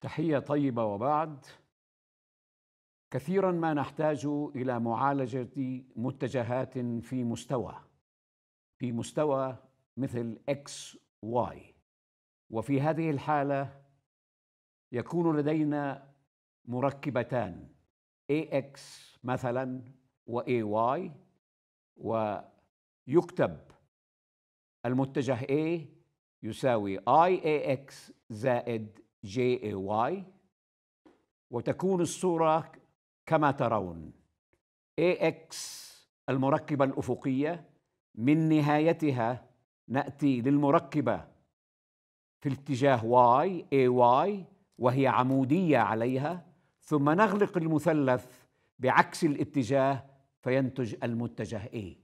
تحيه طيبه وبعد كثيرا ما نحتاج الى معالجه متجهات في مستوى في مستوى مثل اكس واي وفي هذه الحاله يكون لدينا مركبتان AX مثلا و AY ويكتب المتجه إيه A يساوي IAX زائد جي اي واي وتكون الصورة كما ترون اي اكس المركبة الأفقية من نهايتها نأتي للمركبة في الاتجاه اي واي وهي عمودية عليها ثم نغلق المثلث بعكس الاتجاه فينتج المتجه A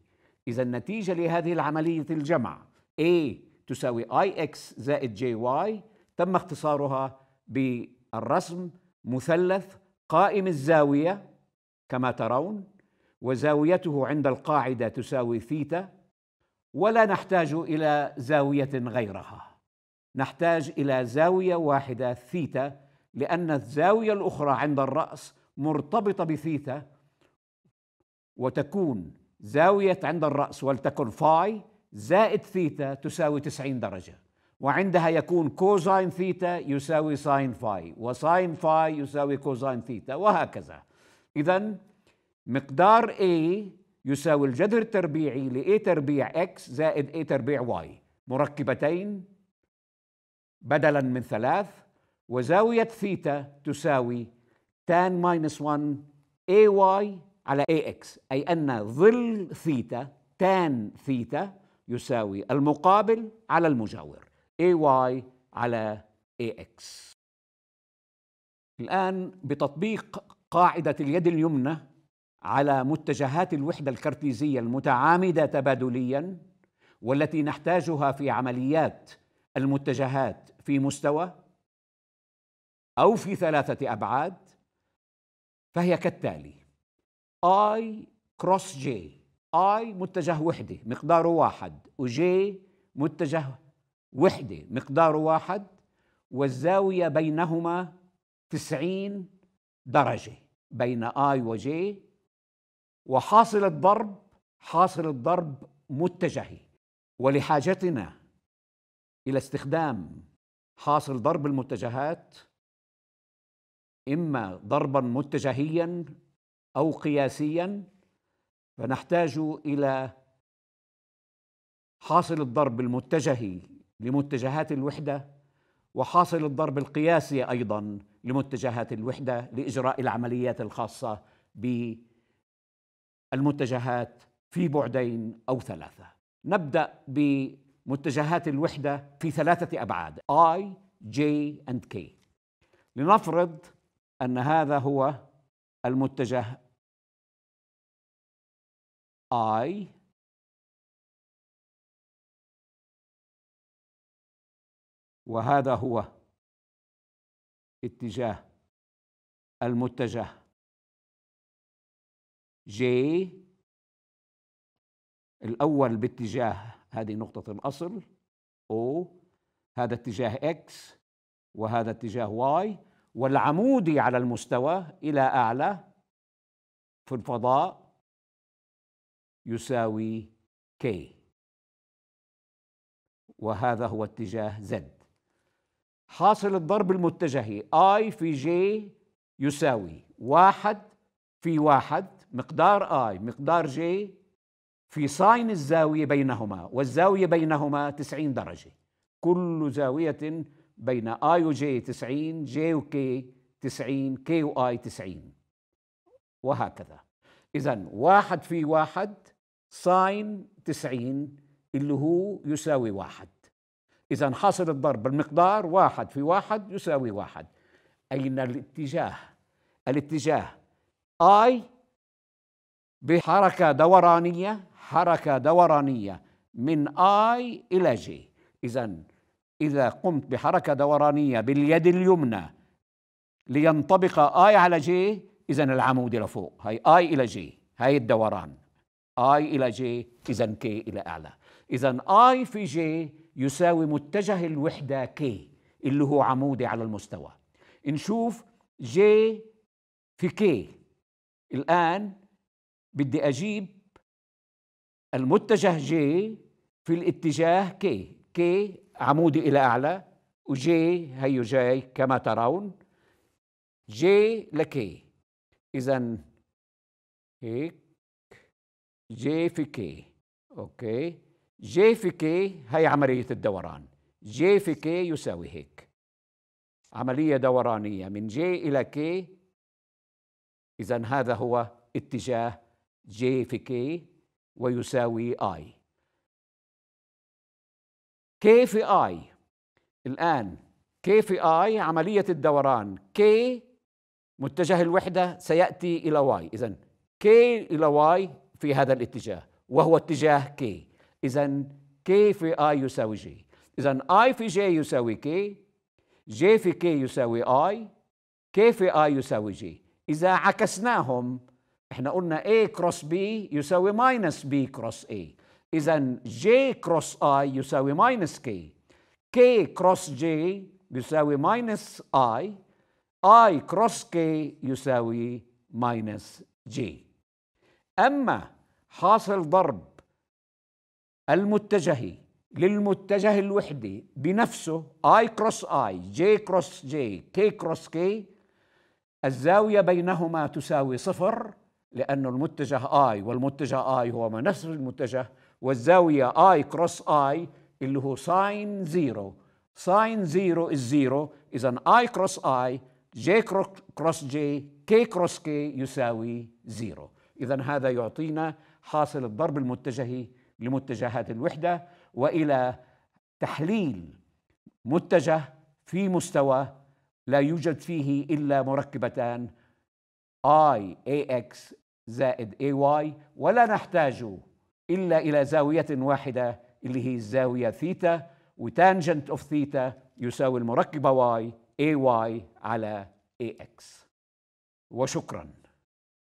إذا النتيجة لهذه العملية الجمع A تساوي IX زائد JY تم اختصارها بالرسم مثلث قائم الزاويه كما ترون وزاويته عند القاعده تساوي ثيتا ولا نحتاج الى زاويه غيرها نحتاج الى زاويه واحده ثيتا لان الزاويه الاخرى عند الراس مرتبطه بثيتا وتكون زاويه عند الراس ولتكن فاي زائد ثيتا تساوي 90 درجه وعندها يكون كوساين ثيتا يساوي ساين فاي وساين فاي يساوي كوساين ثيتا وهكذا إذا مقدار A يساوي الجذر التربيعي ل A تربيع X زائد A تربيع Y مركبتين بدلا من ثلاث وزاوية ثيتا تساوي تان ماينس 1 AY على AX أي أن ظل ثيتا تان ثيتا يساوي المقابل على المجاور AY على AX الآن بتطبيق قاعدة اليد اليمنى على متجهات الوحدة الكرتيزية المتعامدة تبادلياً والتي نحتاجها في عمليات المتجهات في مستوى أو في ثلاثة أبعاد فهي كالتالي I cross J I متجه وحدة مقداره واحد و J متجه وحدة مقداره واحد والزاوية بينهما تسعين درجة بين آي وجي وحاصل الضرب حاصل الضرب متجهي ولحاجتنا إلى استخدام حاصل ضرب المتجهات إما ضربا متجهيا أو قياسيا فنحتاج إلى حاصل الضرب المتجهي لمتجهات الوحده وحاصل الضرب القياسي ايضا لمتجهات الوحده لاجراء العمليات الخاصه بالمتجهات في بعدين او ثلاثه. نبدا بمتجهات الوحده في ثلاثه ابعاد اي جي اند كي. لنفرض ان هذا هو المتجه اي وهذا هو اتجاه المتجه جي الأول باتجاه هذه نقطة الأصل أو هذا اتجاه إكس وهذا اتجاه واي والعمودي على المستوى إلى أعلى في الفضاء يساوي كي وهذا هو اتجاه زد حاصل الضرب المتجهي اي في جي يساوي واحد في واحد مقدار اي مقدار جي في ساين الزاوية بينهما والزاوية بينهما 90 درجة كل زاوية بين اي وجي 90 جي وكي 90 كي واي 90 وهكذا إذا واحد في واحد ساين 90 اللي هو يساوي واحد إذا حاصل الضرب بالمقدار واحد في واحد يساوي واحد أين الاتجاه؟ الاتجاه I بحركة دورانية حركة دورانية من I إلى J إذا إذا قمت بحركة دورانية باليد اليمنى لينطبق I على جي إذا العمود إلى فوق هي I إلى جي هي الدوران I إلى جي إذا K إلى أعلى إذا I في جي يساوي متجه الوحدة ك اللي هو عمودي على المستوى نشوف جي في كي الآن بدي أجيب المتجه جي في الاتجاه كي كي عمودي إلى أعلى وجي هيو جاي كما ترون جي لكي إذا هيك جي في كي أوكي جي في كي هي عملية الدوران جي في كي يساوي هيك عملية دورانية من جي إلى كي إذا هذا هو اتجاه جي في كي ويساوي آي كي في آي الآن كي في آي عملية الدوران كي متجه الوحدة سيأتي إلى واي إذا كي إلى واي في هذا الاتجاه وهو اتجاه كي إذا K في I يساوي J إذا I في J يساوي K J في K يساوي I K في I يساوي J إذا عكسناهم احنا قلنا A كروس B يساوي ماينس B كروس A إذا J كروس I يساوي ماينس K K كروس J يساوي ماينس I I كروس K يساوي ماينس J أما حاصل ضرب المتجه للمتجه الوحدي بنفسه اي كروس اي جي كروس جي كي كروس كي الزاوية بينهما تساوي صفر لأن المتجه اي والمتجه اي هو نفس المتجه والزاوية اي كروس اي اللي هو ساين زيرو ساين زيرو is زيرو إذا اي كروس اي جي كروس جي كي كروس كي يساوي زيرو إذا هذا يعطينا حاصل الضرب المتجهي لمتجهات الوحده والى تحليل متجه في مستوى لا يوجد فيه الا مركبتان اي اي اكس زائد اي واي ولا نحتاج الا الى زاويه واحده اللي هي الزاويه ثيتا وتانجنت اوف ثيتا يساوي المركبه واي اي واي على اي اكس وشكرا